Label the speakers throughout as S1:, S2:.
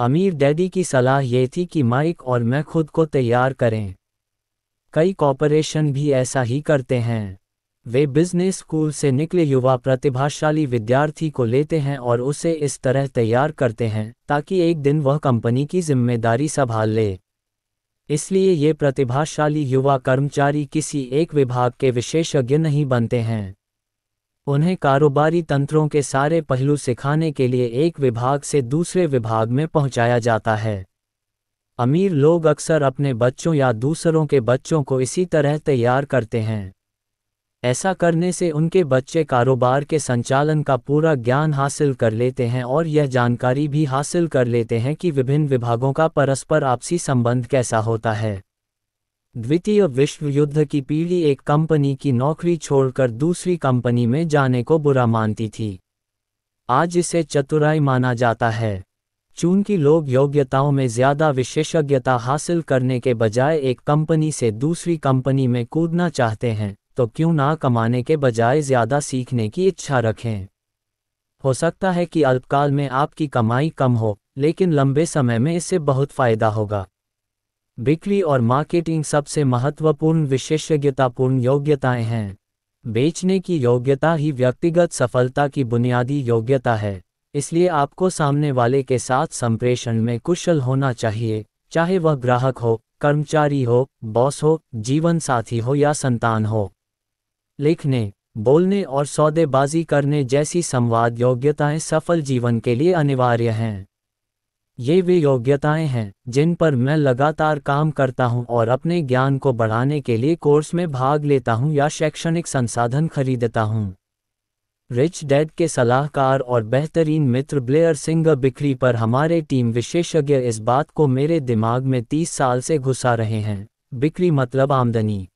S1: अमीर डैडी की सलाह ये थी कि माइक और मैं खुद को तैयार करें कई कॉपोरेशन भी ऐसा ही करते हैं वे बिजनेस स्कूल से निकले युवा प्रतिभाशाली विद्यार्थी को लेते हैं और उसे इस तरह तैयार करते हैं ताकि एक दिन वह कंपनी की जिम्मेदारी संभाल ले इसलिए ये प्रतिभाशाली युवा कर्मचारी किसी एक विभाग के विशेषज्ञ नहीं बनते हैं उन्हें कारोबारी तंत्रों के सारे पहलू सिखाने के लिए एक विभाग से दूसरे विभाग में पहुंचाया जाता है अमीर लोग अक्सर अपने बच्चों या दूसरों के बच्चों को इसी तरह तैयार करते हैं ऐसा करने से उनके बच्चे कारोबार के संचालन का पूरा ज्ञान हासिल कर लेते हैं और यह जानकारी भी हासिल कर लेते हैं कि विभिन्न विभागों का परस्पर आपसी संबंध कैसा होता है द्वितीय विश्व युद्ध की पीढ़ी एक कंपनी की नौकरी छोड़कर दूसरी कंपनी में जाने को बुरा मानती थी आज इसे चतुराई माना जाता है चूंकि लोग योग्यताओं में ज्यादा विशेषज्ञता हासिल करने के बजाय एक कंपनी से दूसरी कंपनी में कूदना चाहते हैं तो क्यों ना कमाने के बजाय ज्यादा सीखने की इच्छा रखें हो सकता है कि अल्पकाल में आपकी कमाई कम हो लेकिन लंबे समय में इससे बहुत फायदा होगा बिक्री और मार्केटिंग सबसे महत्वपूर्ण विशेषज्ञतापूर्ण योग्यताएं हैं बेचने की योग्यता ही व्यक्तिगत सफलता की बुनियादी योग्यता है इसलिए आपको सामने वाले के साथ संप्रेषण में कुशल होना चाहिए चाहे वह ग्राहक हो कर्मचारी हो बॉस हो जीवन साथी हो या संतान हो लिखने बोलने और सौदेबाजी करने जैसी संवाद योग्यताएं सफल जीवन के लिए अनिवार्य हैं ये वे योग्यताएं हैं जिन पर मैं लगातार काम करता हूं और अपने ज्ञान को बढ़ाने के लिए कोर्स में भाग लेता हूं या शैक्षणिक संसाधन खरीदता हूं। रिच डेड के सलाहकार और बेहतरीन मित्र ब्लेयर सिंह बिक्री पर हमारे टीम विशेषज्ञ इस बात को मेरे दिमाग में तीस साल से घुसा रहे हैं बिक्री मतलब आमदनी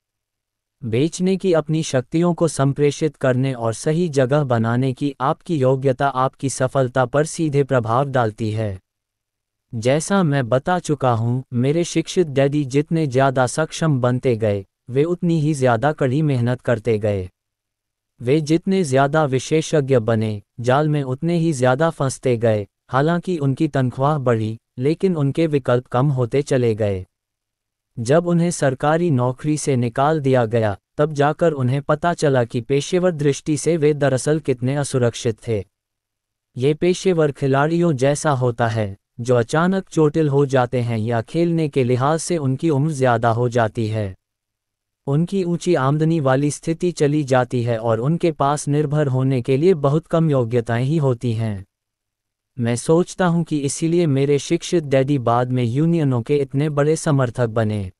S1: बेचने की अपनी शक्तियों को संप्रेषित करने और सही जगह बनाने की आपकी योग्यता आपकी सफलता पर सीधे प्रभाव डालती है जैसा मैं बता चुका हूँ मेरे शिक्षित दैदी जितने ज़्यादा सक्षम बनते गए वे उतनी ही ज़्यादा कड़ी मेहनत करते गए वे जितने ज़्यादा विशेषज्ञ बने जाल में उतने ही ज़्यादा फंसते गए हालांकि उनकी तनख्वाह बढ़ी लेकिन उनके विकल्प कम होते चले गए जब उन्हें सरकारी नौकरी से निकाल दिया गया तब जाकर उन्हें पता चला कि पेशेवर दृष्टि से वे दरअसल कितने असुरक्षित थे ये पेशेवर खिलाड़ियों जैसा होता है जो अचानक चोटिल हो जाते हैं या खेलने के लिहाज से उनकी उम्र ज़्यादा हो जाती है उनकी ऊंची आमदनी वाली स्थिति चली जाती है और उनके पास निर्भर होने के लिए बहुत कम योग्यताएं ही होती हैं मैं सोचता हूं कि इसीलिए मेरे शिक्षित डैडी बाद में यूनियनों के इतने बड़े समर्थक बने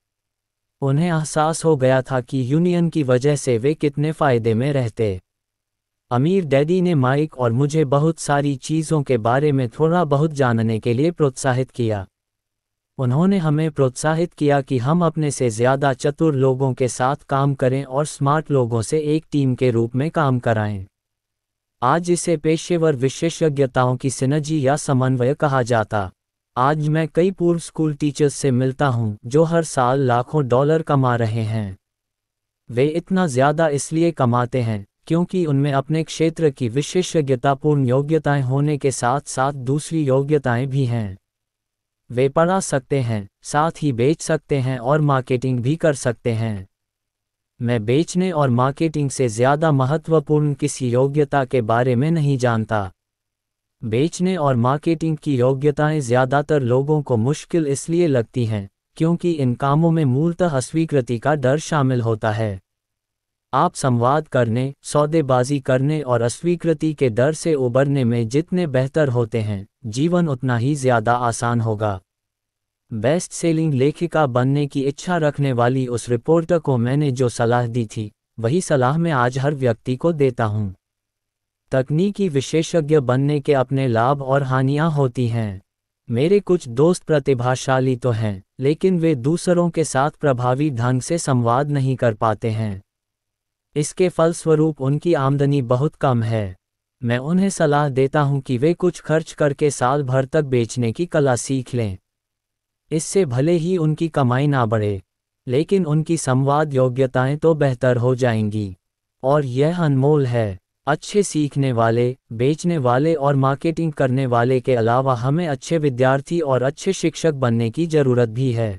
S1: उन्हें एहसास हो गया था कि यूनियन की वजह से वे कितने फ़ायदे में रहते अमीर डैडी ने माइक और मुझे बहुत सारी चीज़ों के बारे में थोड़ा बहुत जानने के लिए प्रोत्साहित किया उन्होंने हमें प्रोत्साहित किया कि हम अपने से ज़्यादा चतुर लोगों के साथ काम करें और स्मार्ट लोगों से एक टीम के रूप में काम कराएं। आज इसे पेशेवर विशेषज्ञताओं की सिनर्जी या समन्वय कहा जाता आज मैं कई पूर्व स्कूल टीचर्स से मिलता हूं जो हर साल लाखों डॉलर कमा रहे हैं वे इतना ज़्यादा इसलिए कमाते हैं क्योंकि उनमें अपने क्षेत्र की विशेषज्ञतापूर्ण योग्यताएं होने के साथ साथ दूसरी योग्यताएं भी हैं वे पढ़ा सकते हैं साथ ही बेच सकते हैं और मार्केटिंग भी कर सकते हैं मैं बेचने और मार्केटिंग से ज़्यादा महत्वपूर्ण किसी योग्यता के बारे में नहीं जानता बेचने और मार्केटिंग की योग्यताएं ज़्यादातर लोगों को मुश्किल इसलिए लगती हैं क्योंकि इन कामों में मूलतः अस्वीकृति का डर शामिल होता है आप संवाद करने सौदेबाजी करने और अस्वीकृति के डर से उबरने में जितने बेहतर होते हैं जीवन उतना ही ज्यादा आसान होगा बेस्ट सेलिंग लेखिका बनने की इच्छा रखने वाली उस रिपोर्टर को मैंने जो सलाह दी थी वही सलाह मैं आज हर व्यक्ति को देता हूँ तकनीकी विशेषज्ञ बनने के अपने लाभ और हानियाँ होती हैं मेरे कुछ दोस्त प्रतिभाशाली तो हैं लेकिन वे दूसरों के साथ प्रभावी ढंग से संवाद नहीं कर पाते हैं इसके फलस्वरूप उनकी आमदनी बहुत कम है मैं उन्हें सलाह देता हूं कि वे कुछ खर्च करके साल भर तक बेचने की कला सीख लें इससे भले ही उनकी कमाई ना बढ़े लेकिन उनकी संवाद योग्यताएं तो बेहतर हो जाएंगी और यह अनमोल है अच्छे सीखने वाले बेचने वाले और मार्केटिंग करने वाले के अलावा हमें अच्छे विद्यार्थी और अच्छे शिक्षक बनने की जरूरत भी है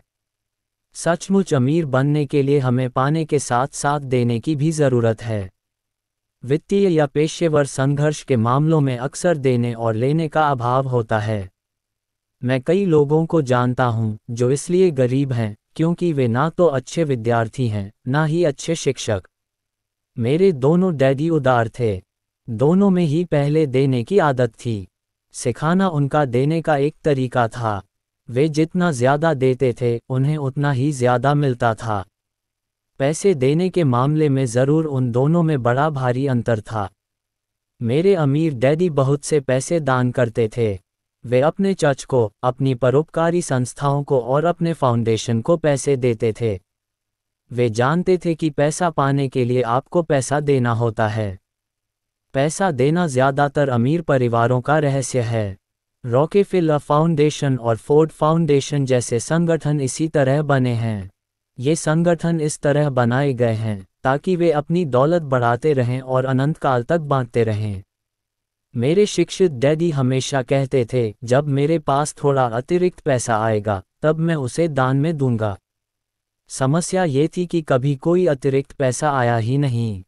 S1: सचमुच अमीर बनने के लिए हमें पाने के साथ साथ देने की भी जरूरत है वित्तीय या पेशेवर संघर्ष के मामलों में अक्सर देने और लेने का अभाव होता है मैं कई लोगों को जानता हूं जो इसलिए गरीब हैं क्योंकि वे ना तो अच्छे विद्यार्थी हैं ना ही अच्छे शिक्षक मेरे दोनों डैडी उदार थे दोनों में ही पहले देने की आदत थी सिखाना उनका देने का एक तरीका था वे जितना ज्यादा देते थे उन्हें उतना ही ज्यादा मिलता था पैसे देने के मामले में ज़रूर उन दोनों में बड़ा भारी अंतर था मेरे अमीर डैडी बहुत से पैसे दान करते थे वे अपने चर्च को अपनी परोपकारी संस्थाओं को और अपने फाउंडेशन को पैसे देते थे वे जानते थे कि पैसा पाने के लिए आपको पैसा देना होता है पैसा देना ज़्यादातर अमीर परिवारों का रहस्य है रॉकेफिलर फाउंडेशन और फोर्ड फाउंडेशन जैसे संगठन इसी तरह बने हैं ये संगठन इस तरह बनाए गए हैं ताकि वे अपनी दौलत बढ़ाते रहें और अनंत काल तक बांटते रहें मेरे शिक्षित डैडी हमेशा कहते थे जब मेरे पास थोड़ा अतिरिक्त पैसा आएगा तब मैं उसे दान में दूंगा समस्या ये थी कि कभी कोई अतिरिक्त पैसा आया ही नहीं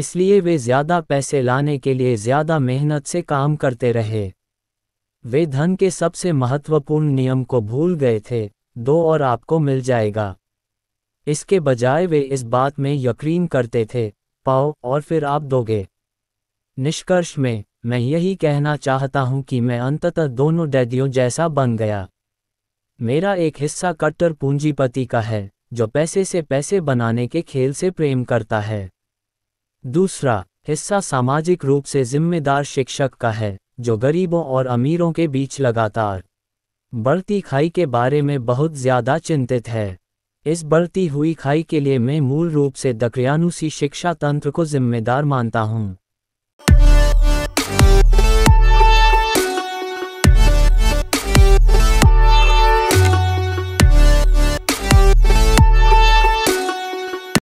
S1: इसलिए वे ज़्यादा पैसे लाने के लिए ज़्यादा मेहनत से काम करते रहे वे धन के सबसे महत्वपूर्ण नियम को भूल गए थे दो और आपको मिल जाएगा इसके बजाय वे इस बात में यकीन करते थे पाओ और फिर आप दोगे निष्कर्ष में मैं यही कहना चाहता हूं कि मैं अंततः दोनों डैदियों जैसा बन गया मेरा एक हिस्सा कट्टर पूंजीपति का है जो पैसे से पैसे बनाने के खेल से प्रेम करता है दूसरा हिस्सा सामाजिक रूप से जिम्मेदार शिक्षक का है जो गरीबों और अमीरों के बीच लगातार बढ़ती खाई के बारे में बहुत ज़्यादा चिंतित है इस बढ़ती हुई खाई के लिए मैं मूल रूप से दक्रयानुसी शिक्षा तंत्र को जिम्मेदार मानता हूँ